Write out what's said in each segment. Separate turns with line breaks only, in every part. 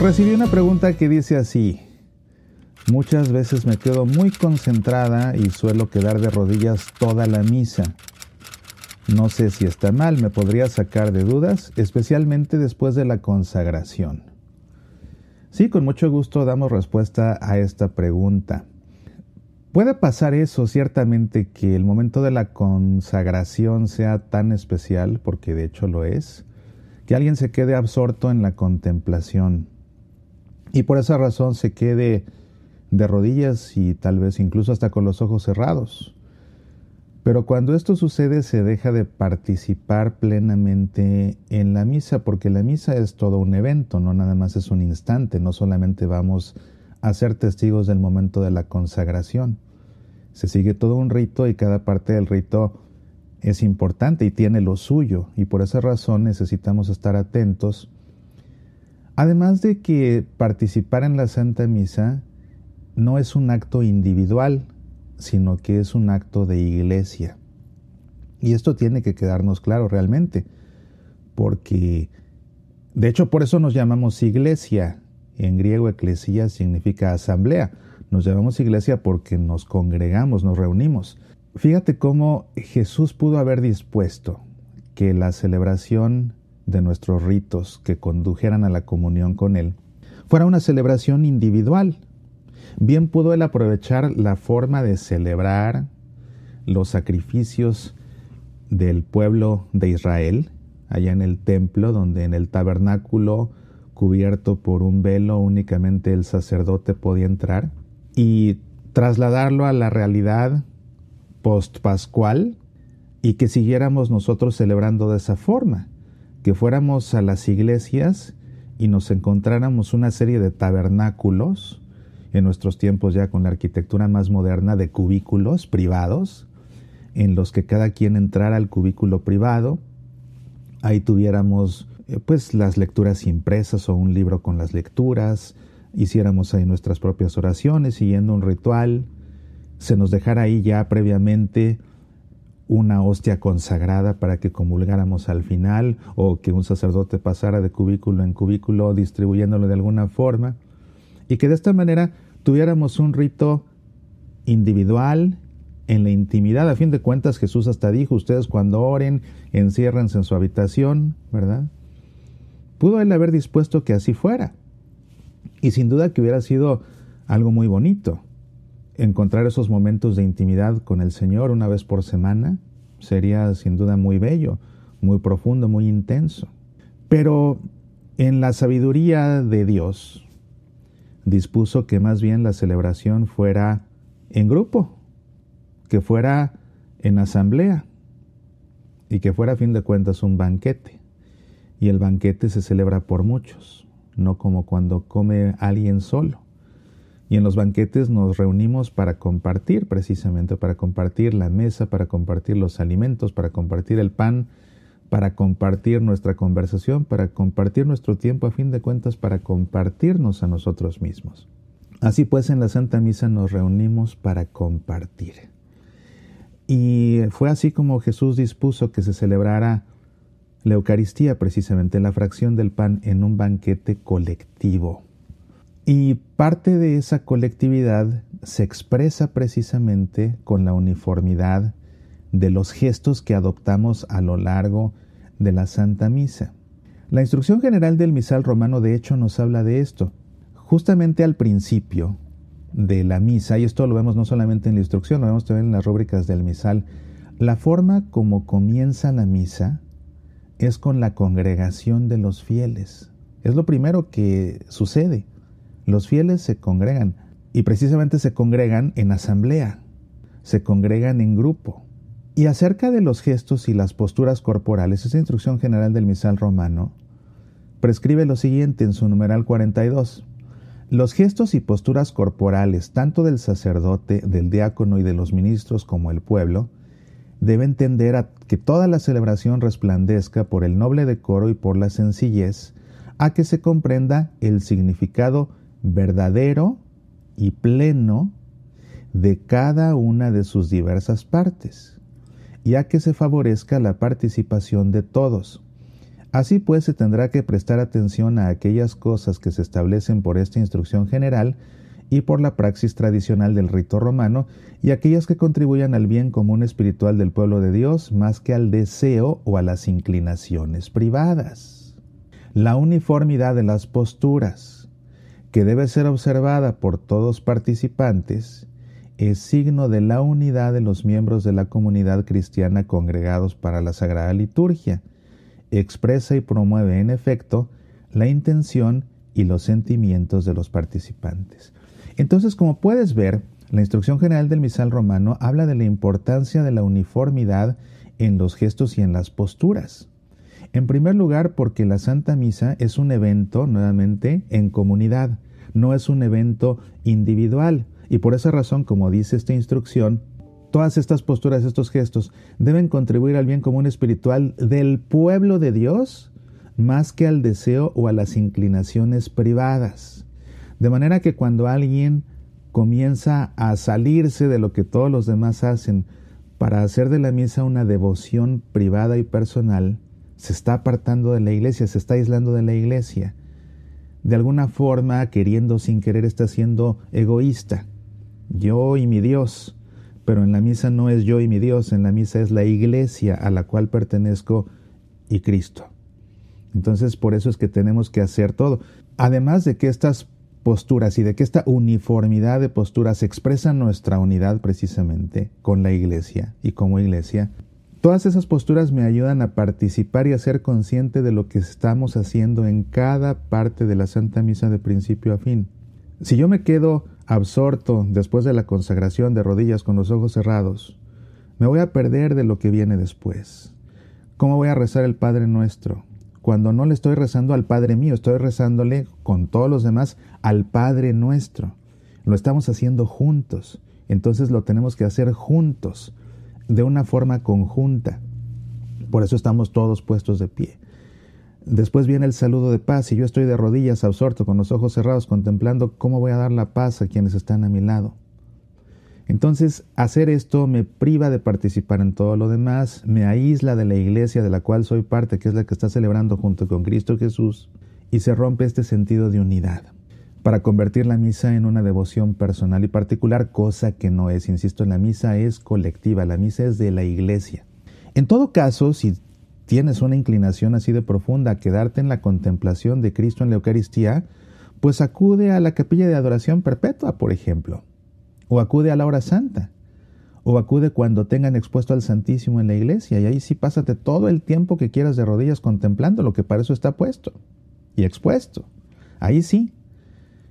recibí una pregunta que dice así. Muchas veces me quedo muy concentrada y suelo quedar de rodillas toda la misa. No sé si está mal, me podría sacar de dudas, especialmente después de la consagración. Sí, con mucho gusto damos respuesta a esta pregunta. Puede pasar eso, ciertamente, que el momento de la consagración sea tan especial, porque de hecho lo es, que alguien se quede absorto en la contemplación, y por esa razón se quede de rodillas y tal vez incluso hasta con los ojos cerrados. Pero cuando esto sucede se deja de participar plenamente en la misa, porque la misa es todo un evento, no nada más es un instante, no solamente vamos a ser testigos del momento de la consagración. Se sigue todo un rito y cada parte del rito es importante y tiene lo suyo, y por esa razón necesitamos estar atentos Además de que participar en la Santa Misa no es un acto individual, sino que es un acto de iglesia. Y esto tiene que quedarnos claro realmente, porque de hecho por eso nos llamamos iglesia. En griego eclesia significa asamblea. Nos llamamos iglesia porque nos congregamos, nos reunimos. Fíjate cómo Jesús pudo haber dispuesto que la celebración de nuestros ritos que condujeran a la comunión con Él fuera una celebración individual. Bien pudo Él aprovechar la forma de celebrar los sacrificios del pueblo de Israel, allá en el templo, donde en el tabernáculo cubierto por un velo únicamente el sacerdote podía entrar, y trasladarlo a la realidad postpascual y que siguiéramos nosotros celebrando de esa forma que fuéramos a las iglesias y nos encontráramos una serie de tabernáculos, en nuestros tiempos ya con la arquitectura más moderna de cubículos privados, en los que cada quien entrara al cubículo privado, ahí tuviéramos eh, pues las lecturas impresas o un libro con las lecturas, hiciéramos ahí nuestras propias oraciones siguiendo un ritual, se nos dejara ahí ya previamente una hostia consagrada para que comulgáramos al final o que un sacerdote pasara de cubículo en cubículo distribuyéndolo de alguna forma y que de esta manera tuviéramos un rito individual en la intimidad. A fin de cuentas Jesús hasta dijo, ustedes cuando oren, enciérrense en su habitación, ¿verdad? Pudo él haber dispuesto que así fuera y sin duda que hubiera sido algo muy bonito encontrar esos momentos de intimidad con el Señor una vez por semana sería sin duda muy bello, muy profundo, muy intenso. Pero en la sabiduría de Dios dispuso que más bien la celebración fuera en grupo, que fuera en asamblea y que fuera a fin de cuentas un banquete. Y el banquete se celebra por muchos, no como cuando come alguien solo. Y en los banquetes nos reunimos para compartir, precisamente, para compartir la mesa, para compartir los alimentos, para compartir el pan, para compartir nuestra conversación, para compartir nuestro tiempo, a fin de cuentas, para compartirnos a nosotros mismos. Así pues, en la Santa Misa nos reunimos para compartir. Y fue así como Jesús dispuso que se celebrara la Eucaristía, precisamente la fracción del pan, en un banquete colectivo. Y parte de esa colectividad se expresa precisamente con la uniformidad de los gestos que adoptamos a lo largo de la Santa Misa. La instrucción general del misal romano de hecho nos habla de esto. Justamente al principio de la misa, y esto lo vemos no solamente en la instrucción, lo vemos también en las rúbricas del misal, la forma como comienza la misa es con la congregación de los fieles. Es lo primero que sucede. Los fieles se congregan y precisamente se congregan en asamblea, se congregan en grupo. Y acerca de los gestos y las posturas corporales, esa instrucción general del misal romano prescribe lo siguiente en su numeral 42. Los gestos y posturas corporales, tanto del sacerdote, del diácono y de los ministros como el pueblo, deben tender a que toda la celebración resplandezca por el noble decoro y por la sencillez, a que se comprenda el significado verdadero y pleno de cada una de sus diversas partes, ya que se favorezca la participación de todos. Así pues, se tendrá que prestar atención a aquellas cosas que se establecen por esta instrucción general y por la praxis tradicional del rito romano, y aquellas que contribuyan al bien común espiritual del pueblo de Dios más que al deseo o a las inclinaciones privadas. La uniformidad de las posturas que debe ser observada por todos participantes, es signo de la unidad de los miembros de la comunidad cristiana congregados para la Sagrada Liturgia. Expresa y promueve, en efecto, la intención y los sentimientos de los participantes. Entonces, como puedes ver, la instrucción general del misal romano habla de la importancia de la uniformidad en los gestos y en las posturas. En primer lugar, porque la Santa Misa es un evento, nuevamente, en comunidad, no es un evento individual. Y por esa razón, como dice esta instrucción, todas estas posturas, estos gestos, deben contribuir al bien común espiritual del pueblo de Dios más que al deseo o a las inclinaciones privadas. De manera que cuando alguien comienza a salirse de lo que todos los demás hacen para hacer de la misa una devoción privada y personal, se está apartando de la iglesia, se está aislando de la iglesia. De alguna forma, queriendo sin querer, está siendo egoísta. Yo y mi Dios. Pero en la misa no es yo y mi Dios, en la misa es la iglesia a la cual pertenezco y Cristo. Entonces, por eso es que tenemos que hacer todo. Además de que estas posturas y de que esta uniformidad de posturas expresa nuestra unidad precisamente con la iglesia y como iglesia, Todas esas posturas me ayudan a participar y a ser consciente de lo que estamos haciendo en cada parte de la Santa Misa de principio a fin. Si yo me quedo absorto después de la consagración de rodillas con los ojos cerrados, me voy a perder de lo que viene después. ¿Cómo voy a rezar el Padre nuestro? Cuando no le estoy rezando al Padre mío, estoy rezándole con todos los demás al Padre nuestro. Lo estamos haciendo juntos, entonces lo tenemos que hacer juntos de una forma conjunta. Por eso estamos todos puestos de pie. Después viene el saludo de paz y yo estoy de rodillas absorto, con los ojos cerrados, contemplando cómo voy a dar la paz a quienes están a mi lado. Entonces, hacer esto me priva de participar en todo lo demás, me aísla de la iglesia de la cual soy parte, que es la que está celebrando junto con Cristo Jesús, y se rompe este sentido de unidad para convertir la misa en una devoción personal y particular, cosa que no es, insisto, la misa es colectiva, la misa es de la iglesia. En todo caso, si tienes una inclinación así de profunda a quedarte en la contemplación de Cristo en la Eucaristía, pues acude a la capilla de adoración perpetua, por ejemplo, o acude a la hora santa, o acude cuando tengan expuesto al Santísimo en la iglesia, y ahí sí pásate todo el tiempo que quieras de rodillas contemplando lo que para eso está puesto y expuesto. Ahí sí,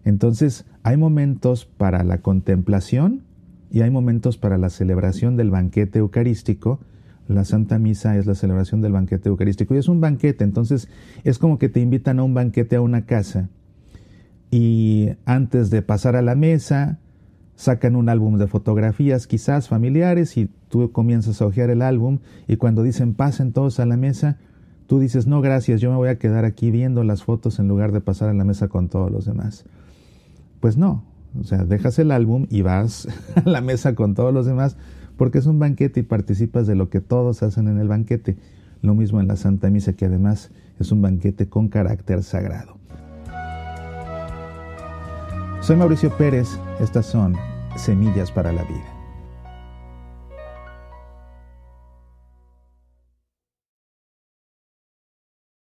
entonces, hay momentos para la contemplación y hay momentos para la celebración del banquete eucarístico. La Santa Misa es la celebración del banquete eucarístico y es un banquete, entonces es como que te invitan a un banquete a una casa y antes de pasar a la mesa sacan un álbum de fotografías quizás familiares y tú comienzas a hojear el álbum y cuando dicen pasen todos a la mesa, tú dices no gracias, yo me voy a quedar aquí viendo las fotos en lugar de pasar a la mesa con todos los demás. Pues no, o sea, dejas el álbum y vas a la mesa con todos los demás porque es un banquete y participas de lo que todos hacen en el banquete. Lo mismo en la Santa Misa que además es un banquete con carácter sagrado. Soy Mauricio Pérez, estas son Semillas para la Vida.